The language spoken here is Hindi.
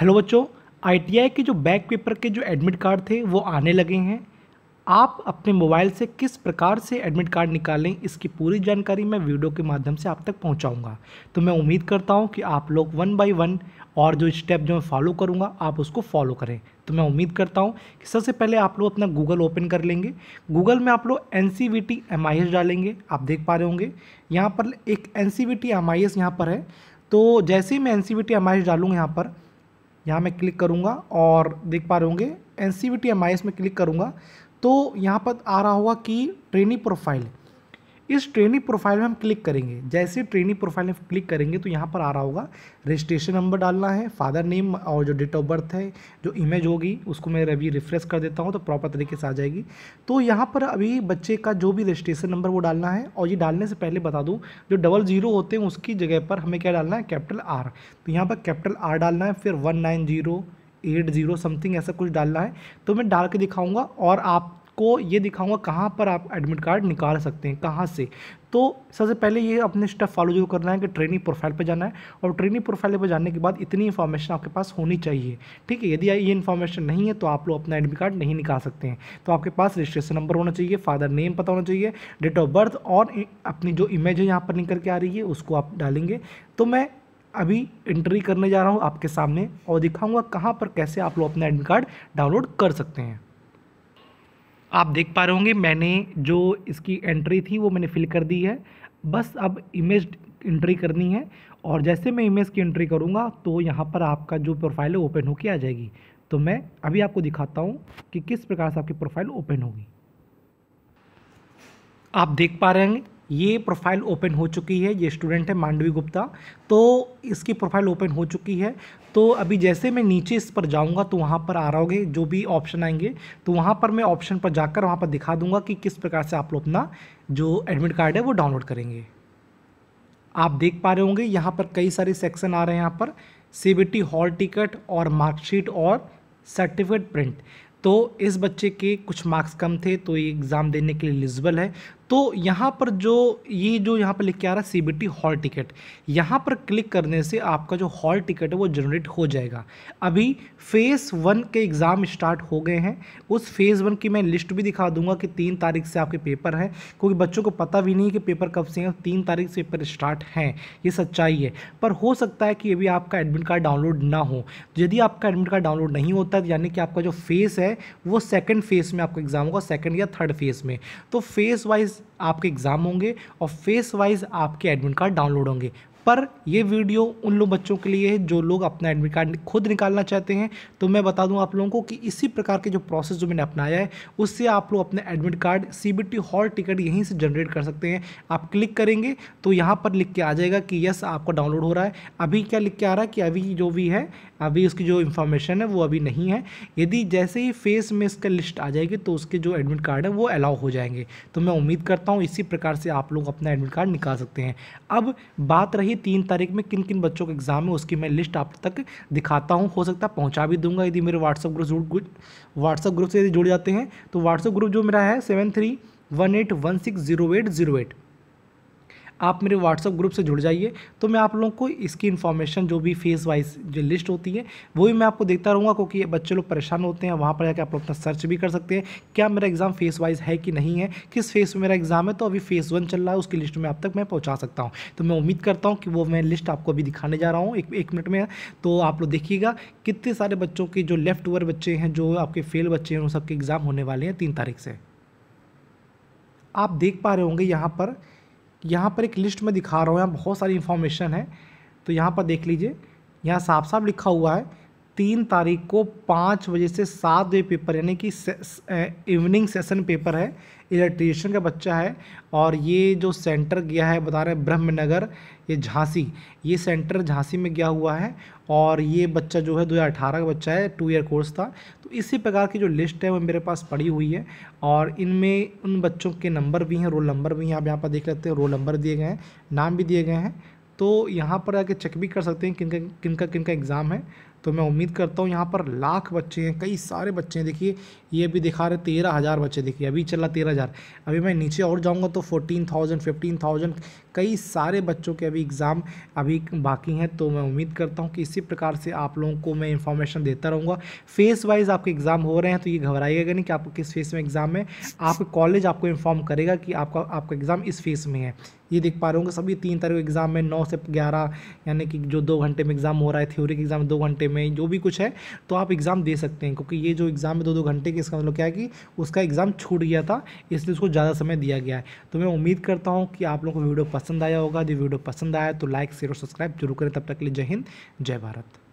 हेलो बच्चों आईटीआई के जो बैक पेपर के जो एडमिट कार्ड थे वो आने लगे हैं आप अपने मोबाइल से किस प्रकार से एडमिट कार्ड निकालें इसकी पूरी जानकारी मैं वीडियो के माध्यम से आप तक पहुंचाऊंगा तो मैं उम्मीद करता हूं कि आप लोग वन बाय वन और जो स्टेप जो मैं फॉलो करूंगा आप उसको फॉलो करें तो मैं उम्मीद करता हूं कि सबसे पहले आप लोग अपना गूगल ओपन कर लेंगे गूगल में आप लोग N C V T M I S डालेंगे आप देख पा रहे होंगे यहाँ पर एक N C V T M I S यहाँ पर है तो जैसे ही मैं N C V T M I S डालूँगा यहाँ पर यहाँ मैं क्लिक करूँगा और देख पा रहे होंगे एन सी में क्लिक करूँगा तो यहाँ पर आ रहा होगा कि ट्रेनिंग प्रोफाइल इस ट्रेनिंग प्रोफाइल में हम क्लिक करेंगे जैसे ट्रेनिंग प्रोफाइल में क्लिक करेंगे तो यहाँ पर आ रहा होगा रजिस्ट्रेशन नंबर डालना है फादर नेम और जो डेट ऑफ बर्थ है जो इमेज होगी उसको मैं अभी रिफ्रेश कर देता हूँ तो प्रॉपर तरीके से आ जाएगी तो यहाँ पर अभी बच्चे का जो भी रजिस्ट्रेशन नंबर वो डालना है और ये डालने से पहले बता दूँ जो डबल जीरो होते हैं उसकी जगह पर हमें क्या डालना है कैपिटल आर तो यहाँ पर कैपिटल आर डालना है फिर one nine zero eight zero something ऐसा कुछ डालना है तो मैं डाल के दिखाऊंगा और आप आपको ये दिखाऊंगा कहाँ पर आप एडमिट कार्ड निकाल सकते हैं कहाँ से तो सबसे पहले ये अपने स्टेप फॉलो जो करना है कि ट्रेनिंग प्रोफाइल पर जाना है और ट्रेनिंग प्रोफाइल पर जाने के बाद इतनी इन्फॉर्मेशन आपके पास होनी चाहिए ठीक है यदि ये इन्फॉर्मेशन नहीं है तो आप लोग अपना एडमिट कार्ड नहीं निकाल सकते हैं तो आपके पास रजिस्ट्रेशन नंबर होना चाहिए फादर नेम पता होना चाहिए डेट ऑफ बर्थ और अपनी जो इमेज है यहाँ पर निकल के आ रही है उसको आप डालेंगे तो मैं अभी एंट्री करने जा रहा हूँ आपके सामने और दिखाऊँगा कहाँ पर कैसे आप लोग अपना एडमिट कार्ड डाउनलोड कर सकते हैं आप देख पा रहे होंगे मैंने जो इसकी एंट्री थी वो मैंने फिल कर दी है बस अब इमेज एंट्री करनी है और जैसे मैं इमेज की एंट्री करूँगा तो यहाँ पर आपका जो प्रोफाइल है ओपन होके आ जाएगी तो मैं अभी आपको दिखाता हूँ कि किस प्रकार से आपकी प्रोफाइल ओपन होगी आप देख पा रहे हैं ये प्रोफाइल ओपन हो चुकी है ये स्टूडेंट है मांडवी गुप्ता तो इसकी प्रोफाइल ओपन हो चुकी है तो अभी जैसे मैं नीचे इस पर जाऊंगा तो वहाँ पर आ रहोगे जो भी ऑप्शन आएंगे तो वहाँ पर मैं ऑप्शन पर जाकर वहाँ पर दिखा दूंगा कि किस प्रकार से आप लोग अपना जो एडमिट कार्ड है वो डाउनलोड करेंगे आप देख पा रहे होंगे यहाँ पर कई सारे सेक्शन आ रहे हैं यहाँ पर सी हॉल टिकट और मार्कशीट और सर्टिफिकेट प्रिंट तो इस बच्चे के कुछ मार्क्स कम थे तो ये एग्ज़ाम देने के लिए एलिजिबल है तो यहाँ पर जो ये जो यहाँ पर लिख के आ रहा है C B T hall ticket यहाँ पर क्लिक करने से आपका जो हॉल टिकट है वो जनरेट हो जाएगा अभी फ़ेज़ वन के एग्ज़ाम स्टार्ट हो गए हैं उस फ़ेज़ वन की मैं लिस्ट भी दिखा दूंगा कि तीन तारीख से आपके पेपर हैं क्योंकि बच्चों को पता भी नहीं कि पेपर कब से हैं तीन तारीख से पेपर स्टार्ट हैं ये सच्चाई है पर हो सकता है कि अभी आपका एडमिट कार्ड डाउनलोड ना हो यदि आपका एडमिट कार्ड डाउनलोड नहीं होता यानी कि आपका जो फ़ेस है वो सेकेंड फेज़ में आपका एग्ज़ाम होगा सेकेंड या थर्ड फेज़ में तो फेज़ वाइज आपके एग्ज़ाम होंगे और फेस वाइज आपके एडमिट कार्ड डाउनलोड होंगे पर यह वीडियो उन लोग बच्चों के लिए है जो लोग अपना एडमिट कार्ड खुद निकालना चाहते हैं तो मैं बता दूं आप लोगों को कि इसी प्रकार के जो प्रोसेस जो मैंने अपनाया है उससे आप लोग अपने admit card C B T hall ticket यहीं से जनरेट कर सकते हैं आप क्लिक करेंगे तो यहाँ पर लिख के आ जाएगा कि यस आपका डाउनलोड हो रहा है अभी क्या लिख के आ रहा है कि अभी जो भी है अभी उसकी जो इन्फॉर्मेशन है वो अभी नहीं है यदि जैसे ही फेस में इसका लिस्ट आ जाएगी तो उसके जो एडमिट कार्ड है वो अलाउ हो जाएंगे तो मैं उम्मीद करता हूँ इसी प्रकार से आप लोग अपना एडमिट कार्ड निकाल सकते हैं अब बात रही ही तीन तारीख में किन किन बच्चों का एग्ज़ाम है उसकी मैं लिस्ट आप तक दिखाता हूँ हो सकता है पहुँचा भी दूंगा यदि मेरे व्हाट्सअप ग्रुप व्हाट्सअप ग्रुप से यदि जुड़ जाते हैं तो व्हाट्सअप ग्रुप जो मेरा है seven three one eight one six zero eight zero eight आप मेरे व्हाट्सअप ग्रुप से जुड़ जाइए तो मैं आप लोगों को इसकी इन्फॉर्मेशन जो भी फेस वाइज जो लिस्ट होती है वो भी मैं आपको देखता रहूँगा क्योंकि बच्चे लोग परेशान होते हैं वहाँ पर जाकर आप लोग अपना सर्च भी कर सकते हैं क्या मेरा एग्ज़ाम फेस वाइज है कि नहीं है किस फेस में मेरा एग्ज़ाम है तो अभी फेस वन चल रहा है उसकी लिस्ट में आप तक मैं पहुँचा सकता हूँ तो मैं उम्मीद करता हूँ कि वो मैं लिस्ट आपको अभी दिखाने जा रहा हूँ एक, एक मिनट में तो आप लोग देखिएगा कितने सारे बच्चों के जो लेफ्ट ओवर बच्चे हैं जो आपके फेल बच्चे हैं उन सबके एग्ज़ाम होने वाले हैं तीन तारीख से आप देख पा रहे होंगे यहाँ पर यहाँ पर एक लिस्ट में दिखा रहा हूँ यहाँ बहुत सारी इन्फॉर्मेशन है तो यहाँ पर देख लीजिए यहाँ साफ साफ लिखा हुआ है तीन तारीख को पाँच बजे से सात बजे पेपर यानी कि इवनिंग सेशन पेपर है इलेक्ट्रीशियन का बच्चा है और ये जो सेंटर गया है बता रहे हैं ब्रह्मनगर ये झांसी ये सेंटर झांसी में गया हुआ है और ये बच्चा जो है दो हज़ार अठारह का बच्चा है टू ईयर कोर्स था तो इसी प्रकार की जो लिस्ट है वो मेरे पास पड़ी हुई है और इनमें उन बच्चों के नंबर भी हैं रोल नंबर भी हैं आप यहाँ पर देख लेते हैं रोल नंबर दिए गए हैं नाम भी दिए गए हैं तो यहाँ पर आके चेक भी कर सकते हैं किनका किनका किनका एग्ज़ाम है तो मैं उम्मीद करता हूँ यहाँ पर लाख बच्चे हैं कई सारे बच्चे हैं देखिए ये अभी दिखा रहे तेरह हज़ार बच्चे देखिए अभी चल रहा तेरह हज़ार अभी मैं नीचे और जाऊँगा तो फोर्टीन थाउजेंड फिफ्टीन थाउजेंड कई सारे बच्चों के अभी एग्ज़ाम अभी बाकी हैं तो मैं उम्मीद करता हूँ कि इसी प्रकार से आप लोगों को मैं इन्फॉर्मेशन देता रहूँगा फेस वाइज आपके एग्ज़ाम हो रहे हैं तो ये घबराइएगा नहीं कि आपको किस फेस में एग्ज़ाम है आपके कॉलेज आपको इन्फॉर्म करेगा कि आपका आपका एग्ज़ाम इस फेस में है ये देख पा रहे होंगे सभी तीन तरह के एग्ज़ाम है नौ से ग्यारह यानी कि जो दो घंटे में एग्ज़ाम हो रहा है थ्योरी के एग्ज़ाम दो घंटे में जो भी कुछ है तो आप एग्ज़ाम दे सकते हैं क्योंकि ये जो एग्ज़ाम है दो दो घंटे के इसका मतलब क्या है कि उसका एग्ज़ाम छूट गया था इसलिए उसको ज़्यादा समय दिया गया है तो मैं उम्मीद करता हूँ कि आप लोगों को वीडियो पसंद आया होगा यदि वीडियो पसंद आया तो लाइक शेयर और सब्सक्राइब जरूर करें तब तक के लिए जय हिंद जय भारत